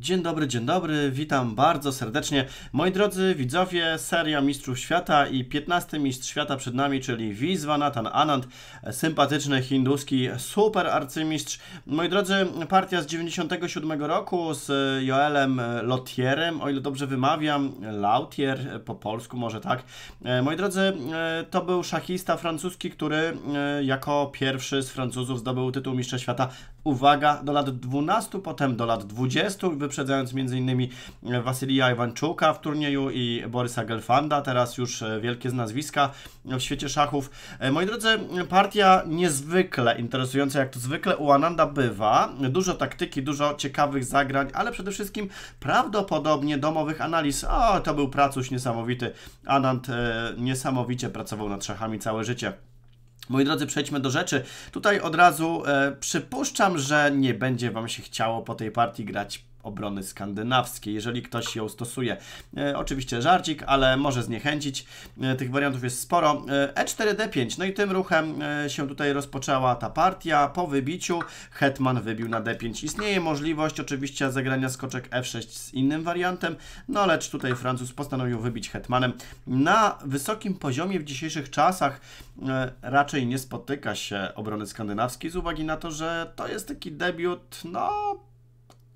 Dzień dobry, dzień dobry, witam bardzo serdecznie. Moi drodzy widzowie, seria Mistrzów Świata i 15 Mistrz Świata przed nami, czyli Nathan Anand, sympatyczny hinduski super arcymistrz. Moi drodzy, partia z 97 roku z Joelem Lotierem, o ile dobrze wymawiam, Lautier po polsku może tak. Moi drodzy, to był szachista francuski, który e, jako pierwszy z Francuzów zdobył tytuł Mistrza Świata, uwaga, do lat 12, potem do lat 20, wyprzedzając m.in. E, Wasylija Iwanczuka w turnieju i Borysa Gelfanda, teraz już e, wielkie nazwiska w świecie szachów. E, moi drodzy, partia niezwykle interesująca, jak to zwykle u Ananda bywa. Dużo taktyki, dużo ciekawych zagrań, ale przede wszystkim prawdopodobnie domowych analiz. O, to był pracuś niesamowity. Anand niesamowicie pracował nad szachami całe życie. Moi drodzy, przejdźmy do rzeczy. Tutaj od razu e, przypuszczam, że nie będzie Wam się chciało po tej partii grać obrony skandynawskiej, jeżeli ktoś ją stosuje. E, oczywiście żarcik, ale może zniechęcić. E, tych wariantów jest sporo. E, E4-D5, no i tym ruchem e, się tutaj rozpoczęła ta partia. Po wybiciu hetman wybił na D5. Istnieje możliwość oczywiście zagrania skoczek F6 z innym wariantem, no lecz tutaj Francuz postanowił wybić hetmanem. Na wysokim poziomie w dzisiejszych czasach e, raczej nie spotyka się obrony skandynawskiej z uwagi na to, że to jest taki debiut, no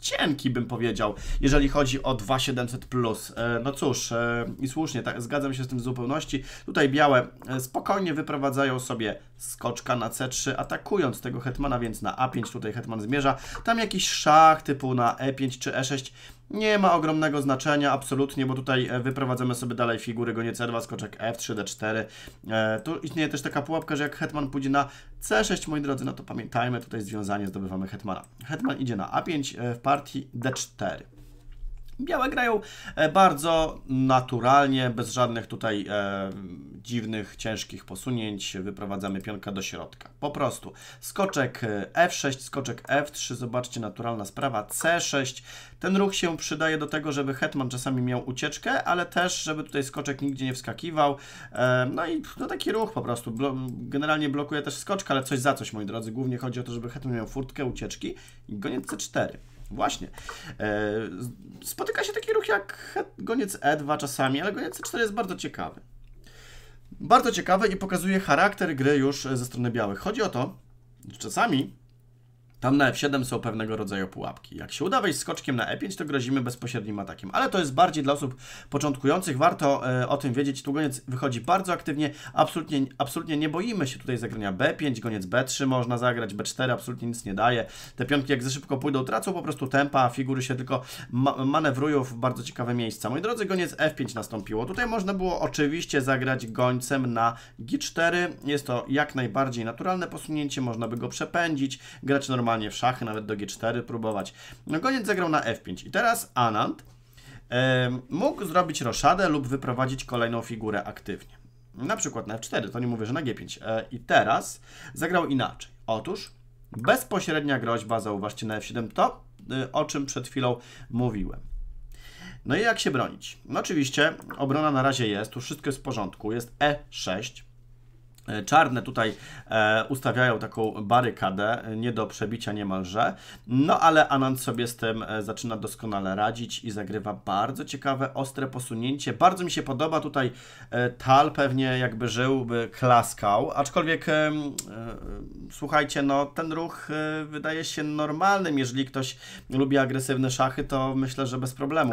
cienki, bym powiedział, jeżeli chodzi o 2700+. E, no cóż, e, i słusznie, tak, zgadzam się z tym w zupełności. Tutaj białe e, spokojnie wyprowadzają sobie skoczka na C3, atakując tego hetmana, więc na A5 tutaj hetman zmierza. Tam jakiś szach typu na E5 czy E6 nie ma ogromnego znaczenia, absolutnie, bo tutaj e, wyprowadzamy sobie dalej figury, go C2, skoczek F3, D4. E, tu istnieje też taka pułapka, że jak hetman pójdzie na C6, moi drodzy, no to pamiętajmy, tutaj związanie zdobywamy hetmana. Hetman idzie na A5 e, w partii D4 białe grają e, bardzo naturalnie, bez żadnych tutaj e, dziwnych, ciężkich posunięć. Wyprowadzamy pionka do środka. Po prostu. Skoczek e, F6, skoczek F3, zobaczcie, naturalna sprawa. C6. Ten ruch się przydaje do tego, żeby hetman czasami miał ucieczkę, ale też, żeby tutaj skoczek nigdzie nie wskakiwał. E, no i no taki ruch po prostu. Blo generalnie blokuje też skoczka, ale coś za coś, moi drodzy. Głównie chodzi o to, żeby hetman miał furtkę ucieczki i goniec C4. Właśnie. E, spotyka się taki ruch jak goniec E2 czasami, ale goniec E4 jest bardzo ciekawy. Bardzo ciekawy i pokazuje charakter gry już ze strony białych. Chodzi o to, że czasami tam na F7 są pewnego rodzaju pułapki. Jak się uda wejść skoczkiem na E5, to grozimy bezpośrednim atakiem. Ale to jest bardziej dla osób początkujących. Warto e, o tym wiedzieć. Tu goniec wychodzi bardzo aktywnie. Absolutnie, absolutnie nie boimy się tutaj zagrania B5, goniec B3 można zagrać, B4 absolutnie nic nie daje. Te pionki jak za szybko pójdą, tracą po prostu tempa, a figury się tylko ma manewrują w bardzo ciekawe miejsca. Moi drodzy, goniec F5 nastąpiło. Tutaj można było oczywiście zagrać gońcem na G4. Jest to jak najbardziej naturalne posunięcie. Można by go przepędzić, grać normalnie normalnie w szachy, nawet do G4 próbować. No koniec zagrał na F5 i teraz Anand e, mógł zrobić roszadę lub wyprowadzić kolejną figurę aktywnie. Na przykład na F4, to nie mówię, że na G5. E, I teraz zagrał inaczej. Otóż bezpośrednia groźba, zauważcie, na F7 to, e, o czym przed chwilą mówiłem. No i jak się bronić? No oczywiście obrona na razie jest, tu wszystko jest w porządku. Jest E6, E, czarne tutaj e, ustawiają taką barykadę, nie do przebicia niemalże, no ale Anand sobie z tym e, zaczyna doskonale radzić i zagrywa bardzo ciekawe, ostre posunięcie. Bardzo mi się podoba tutaj Tal, pewnie jakby żyłby klaskał, aczkolwiek słuchajcie, no ten ruch y, wydaje się normalnym. Jeżeli ktoś lubi agresywne szachy, to myślę, że bez problemu.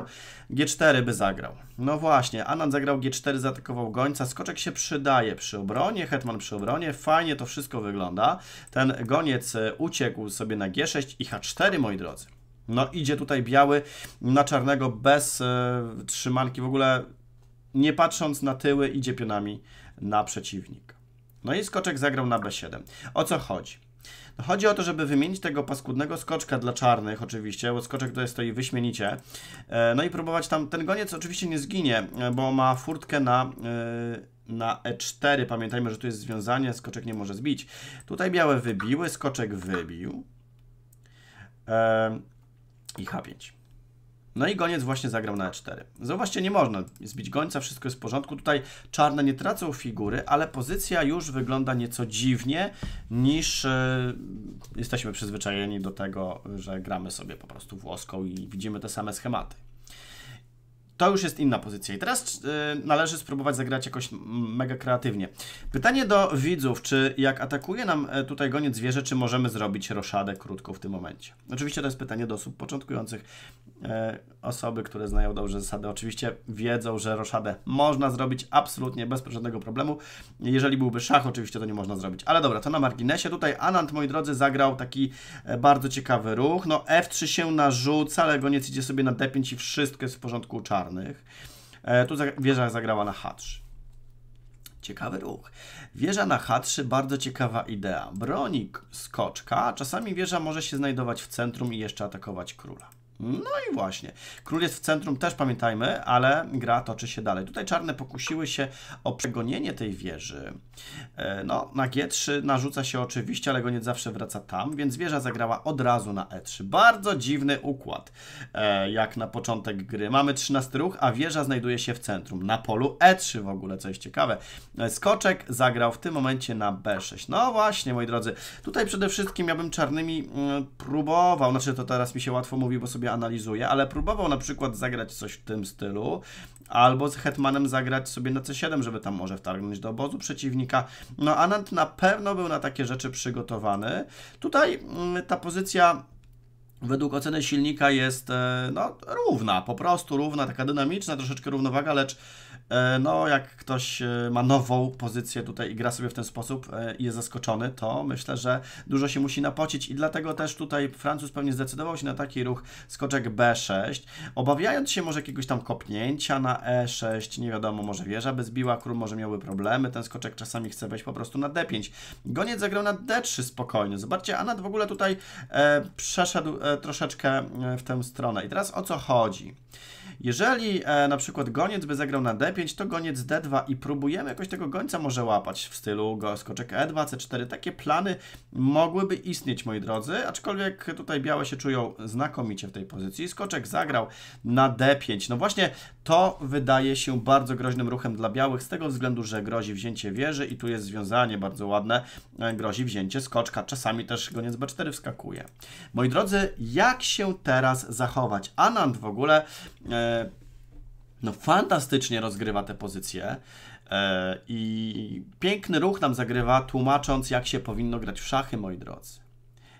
G4 by zagrał. No właśnie, Anand zagrał G4, zaatakował gońca. Skoczek się przydaje przy obronie, hetman przy obronie. Fajnie to wszystko wygląda. Ten goniec y, uciekł sobie na G6 i H4, moi drodzy. No idzie tutaj biały na czarnego bez y, trzymanki. W ogóle nie patrząc na tyły, idzie pionami na przeciwnika. No i skoczek zagrał na B7. O co chodzi? No chodzi o to, żeby wymienić tego paskudnego skoczka dla czarnych oczywiście, bo skoczek tutaj i wyśmienicie. E, no i próbować tam, ten goniec oczywiście nie zginie, e, bo ma furtkę na e, na E4. Pamiętajmy, że tu jest związanie, skoczek nie może zbić. Tutaj białe wybiły, skoczek wybił. I H5. No i goniec właśnie zagrał na e4. Zobaczcie, nie można zbić gońca, wszystko jest w porządku. Tutaj czarne nie tracą figury, ale pozycja już wygląda nieco dziwnie niż e, jesteśmy przyzwyczajeni do tego, że gramy sobie po prostu włoską i widzimy te same schematy to już jest inna pozycja. I teraz e, należy spróbować zagrać jakoś mega kreatywnie. Pytanie do widzów, czy jak atakuje nam e, tutaj goniec zwierzę, czy możemy zrobić roszadę krótko w tym momencie? Oczywiście to jest pytanie do osób początkujących. E, osoby, które znają dobrze zasady, oczywiście wiedzą, że roszadę można zrobić absolutnie bez żadnego problemu. Jeżeli byłby szach, oczywiście to nie można zrobić. Ale dobra, to na marginesie. Tutaj Anand, moi drodzy, zagrał taki bardzo ciekawy ruch. No F3 się narzuca, ale goniec idzie sobie na D5 i wszystko jest w porządku czar czarnych. E, tu wieża zagrała na H3. Ciekawy ruch. Wieża na H3, bardzo ciekawa idea. Broni skoczka, czasami wieża może się znajdować w centrum i jeszcze atakować króla. No i właśnie. Król jest w centrum też, pamiętajmy, ale gra toczy się dalej. Tutaj czarne pokusiły się o przegonienie tej wieży. E, no, na G3 narzuca się oczywiście, ale goniec zawsze wraca tam, więc wieża zagrała od razu na E3. Bardzo dziwny układ, e, jak na początek gry. Mamy 13 ruch, a wieża znajduje się w centrum, na polu E3 w ogóle, co jest ciekawe. E, skoczek zagrał w tym momencie na B6. No właśnie, moi drodzy, tutaj przede wszystkim ja bym czarnymi mm, próbował, znaczy to teraz mi się łatwo mówi, bo sobie sobie analizuje, ale próbował na przykład zagrać coś w tym stylu, albo z Hetmanem zagrać sobie na C7, żeby tam może wtargnąć do obozu przeciwnika. No Anand na pewno był na takie rzeczy przygotowany. Tutaj mm, ta pozycja według oceny silnika jest e, no, równa, po prostu równa, taka dynamiczna, troszeczkę równowaga, lecz E, no, jak ktoś e, ma nową pozycję tutaj i gra sobie w ten sposób e, i jest zaskoczony, to myślę, że dużo się musi napocić i dlatego też tutaj Francuz pewnie zdecydował się na taki ruch skoczek B6, obawiając się może jakiegoś tam kopnięcia na E6, nie wiadomo, może wieża by zbiła, król może miałby problemy, ten skoczek czasami chce wejść po prostu na D5. Goniec zagrał na D3 spokojnie, zobaczcie, Anat w ogóle tutaj e, przeszedł e, troszeczkę w tę stronę i teraz o co chodzi? Jeżeli e, na przykład goniec by zagrał na d5, to goniec d2 i próbujemy jakoś tego gońca może łapać w stylu go, skoczek e2, c4. Takie plany mogłyby istnieć, moi drodzy, aczkolwiek tutaj białe się czują znakomicie w tej pozycji. Skoczek zagrał na d5. No właśnie to wydaje się bardzo groźnym ruchem dla białych, z tego względu, że grozi wzięcie wieży i tu jest związanie bardzo ładne, e, grozi wzięcie skoczka. Czasami też goniec b4 wskakuje. Moi drodzy, jak się teraz zachować? Anand w ogóle... E, no, fantastycznie rozgrywa te pozycje e, i piękny ruch nam zagrywa, tłumacząc, jak się powinno grać w szachy, moi drodzy.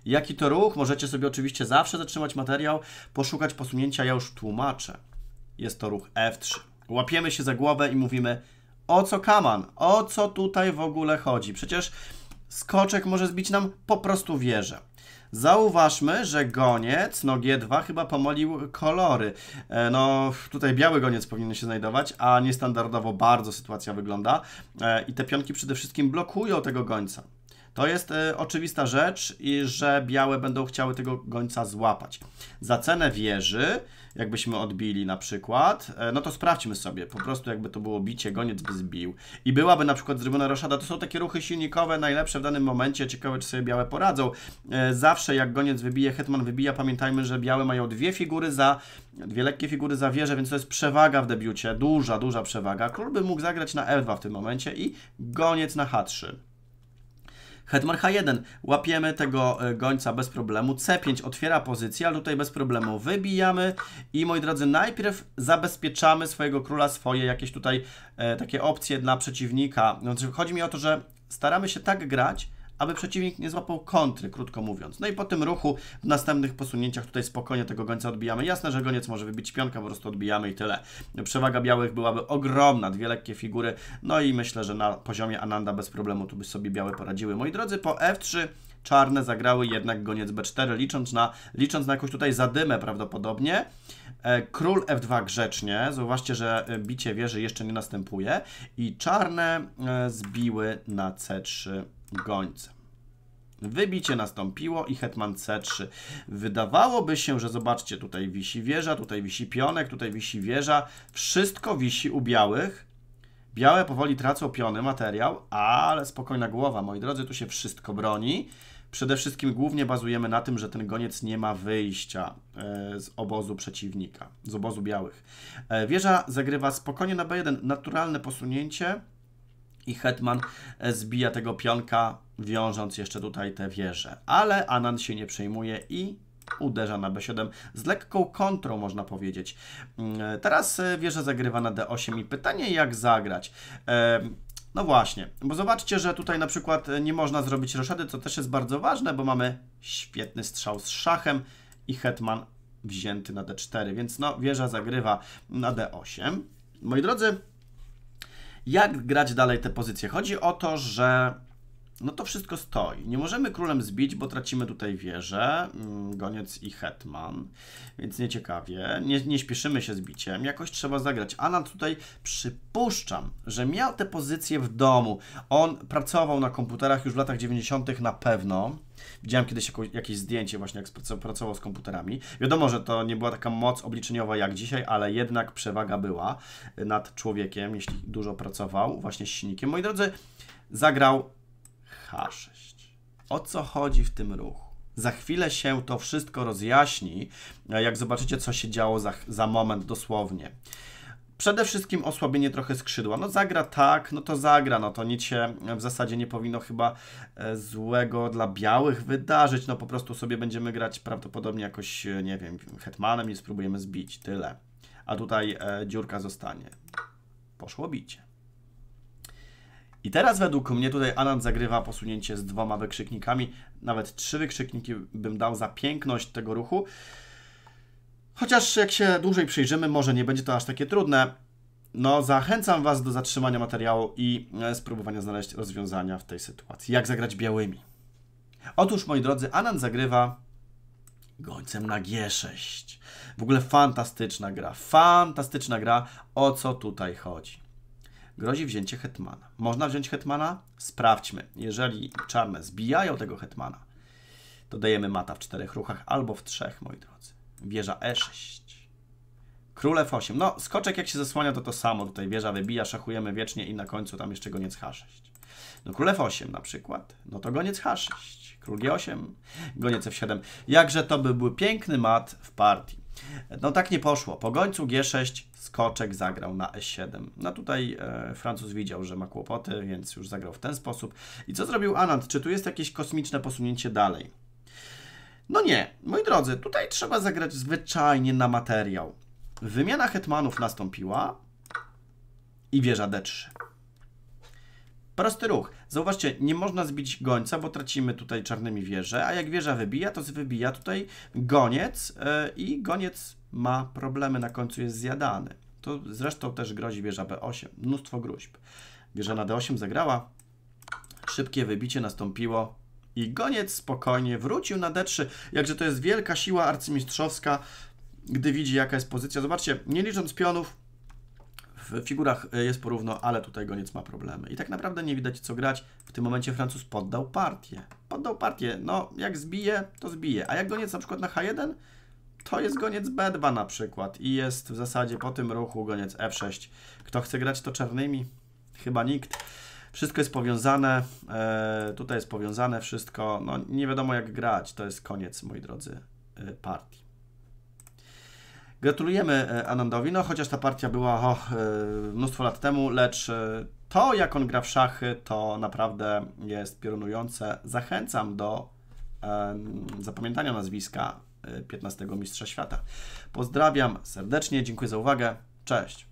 Jaki to ruch? Możecie sobie oczywiście zawsze zatrzymać materiał, poszukać posunięcia, ja już tłumaczę. Jest to ruch F3. Łapiemy się za głowę i mówimy, o co kaman, o co tutaj w ogóle chodzi? Przecież skoczek może zbić nam po prostu wieżę. Zauważmy, że goniec, no G2 chyba pomolił kolory. E, no tutaj biały goniec powinien się znajdować, a niestandardowo bardzo sytuacja wygląda. E, I te pionki przede wszystkim blokują tego gońca. To jest y, oczywista rzecz, i że białe będą chciały tego gońca złapać. Za cenę wieży, jakbyśmy odbili na przykład, y, no to sprawdźmy sobie, po prostu jakby to było bicie, goniec by zbił. I byłaby na przykład zrobiona roszada. To są takie ruchy silnikowe, najlepsze w danym momencie. Ciekawe, czy sobie białe poradzą. Y, zawsze jak goniec wybije, hetman wybija, pamiętajmy, że białe mają dwie figury za dwie lekkie figury za wieżę, więc to jest przewaga w debiucie, duża, duża przewaga. Król by mógł zagrać na e 2 w tym momencie i goniec na H3. Hetman H1, łapiemy tego e, gońca bez problemu. C5 otwiera pozycję, ale tutaj bez problemu wybijamy. I moi drodzy, najpierw zabezpieczamy swojego króla, swoje jakieś tutaj e, takie opcje dla przeciwnika. Znaczy, chodzi mi o to, że staramy się tak grać, aby przeciwnik nie złapał kontry, krótko mówiąc. No i po tym ruchu w następnych posunięciach tutaj spokojnie tego gońca odbijamy. Jasne, że goniec może wybić pionka, po prostu odbijamy i tyle. Przewaga białych byłaby ogromna, dwie lekkie figury, no i myślę, że na poziomie Ananda bez problemu tu by sobie białe poradziły. Moi drodzy, po F3 czarne zagrały jednak goniec B4, licząc na, licząc na jakąś tutaj zadymę prawdopodobnie. E, król F2 grzecznie, zauważcie, że e, bicie wieży jeszcze nie następuje i czarne e, zbiły na C3 gońca. Wybicie nastąpiło i hetman c3. Wydawałoby się, że zobaczcie, tutaj wisi wieża, tutaj wisi pionek, tutaj wisi wieża. Wszystko wisi u białych. Białe powoli tracą piony, materiał, ale spokojna głowa, moi drodzy, tu się wszystko broni. Przede wszystkim głównie bazujemy na tym, że ten goniec nie ma wyjścia e, z obozu przeciwnika, z obozu białych. E, wieża zagrywa spokojnie na b1, naturalne posunięcie i Hetman e, zbija tego pionka, wiążąc jeszcze tutaj te wieże. Ale Anan się nie przejmuje i uderza na b7 z lekką kontrą, można powiedzieć. Mm, e, teraz e, wieża zagrywa na d8 i pytanie, jak zagrać. No właśnie, bo zobaczcie, że tutaj na przykład nie można zrobić roszady, co też jest bardzo ważne, bo mamy świetny strzał z szachem i hetman wzięty na d4, więc no wieża zagrywa na d8. Moi drodzy, jak grać dalej te pozycje. Chodzi o to, że no to wszystko stoi. Nie możemy królem zbić, bo tracimy tutaj wieżę, mm, goniec i hetman, więc nieciekawie. Nie, nie śpieszymy się z biciem, jakoś trzeba zagrać. Alan tutaj przypuszczam, że miał te pozycje w domu. On pracował na komputerach już w latach 90. na pewno Widziałem kiedyś jakieś zdjęcie właśnie, jak pracował z komputerami. Wiadomo, że to nie była taka moc obliczeniowa jak dzisiaj, ale jednak przewaga była nad człowiekiem, jeśli dużo pracował właśnie z silnikiem. Moi drodzy, zagrał H6. O co chodzi w tym ruchu? Za chwilę się to wszystko rozjaśni, jak zobaczycie, co się działo za, za moment dosłownie. Przede wszystkim osłabienie trochę skrzydła. No zagra tak, no to zagra, no to nic się w zasadzie nie powinno chyba e, złego dla białych wydarzyć. No po prostu sobie będziemy grać prawdopodobnie jakoś, e, nie wiem, hetmanem i spróbujemy zbić, tyle. A tutaj e, dziurka zostanie. Poszło bicie. I teraz według mnie tutaj Anand zagrywa posunięcie z dwoma wykrzyknikami, nawet trzy wykrzykniki bym dał za piękność tego ruchu. Chociaż jak się dłużej przyjrzymy, może nie będzie to aż takie trudne. No, zachęcam Was do zatrzymania materiału i e, spróbowania znaleźć rozwiązania w tej sytuacji. Jak zagrać białymi? Otóż, moi drodzy, Anand zagrywa gońcem na G6. W ogóle fantastyczna gra, fantastyczna gra. O co tutaj chodzi? Grozi wzięcie hetmana. Można wziąć hetmana? Sprawdźmy. Jeżeli czarne zbijają tego hetmana, to dajemy mata w czterech ruchach albo w trzech, moi drodzy. Wieża E6. Król F8. No, skoczek jak się zasłania, to to samo. Tutaj wieża wybija, szachujemy wiecznie i na końcu tam jeszcze goniec H6. No, król F8 na przykład. No to goniec H6. Król G8, goniec F7. Jakże to by był piękny mat w partii. No tak nie poszło. Po gońcu G6 skoczek zagrał na E7. No tutaj e, Francuz widział, że ma kłopoty, więc już zagrał w ten sposób. I co zrobił Anand? Czy tu jest jakieś kosmiczne posunięcie dalej? No nie, moi drodzy, tutaj trzeba zagrać zwyczajnie na materiał. Wymiana hetmanów nastąpiła i wieża D3. Prosty ruch. Zauważcie, nie można zbić gońca, bo tracimy tutaj czarnymi wieże, a jak wieża wybija, to wybija tutaj goniec e, i goniec ma problemy, na końcu jest zjadany. To zresztą też grozi wieża B8. Mnóstwo gruźb. Wieża na D8 zagrała, szybkie wybicie nastąpiło, i goniec spokojnie wrócił na D3. Jakże to jest wielka siła arcymistrzowska, gdy widzi jaka jest pozycja. Zobaczcie, nie licząc pionów, w figurach e, jest porówno, ale tutaj goniec ma problemy. I tak naprawdę nie widać co grać. W tym momencie Francuz poddał partię. Poddał partię, no jak zbije, to zbije. A jak goniec na przykład na H1, to jest goniec B2 na przykład. I jest w zasadzie po tym ruchu goniec F6. Kto chce grać to czarnymi? Chyba nikt. Wszystko jest powiązane, e, tutaj jest powiązane wszystko, no nie wiadomo jak grać, to jest koniec, moi drodzy, e, partii. Gratulujemy e, Anandowi, no chociaż ta partia była oh, mnóstwo lat temu, lecz to jak on gra w szachy, to naprawdę jest piorunujące. Zachęcam do zapamiętania nazwiska 15 Mistrza Świata. Pozdrawiam serdecznie, dziękuję za uwagę, cześć!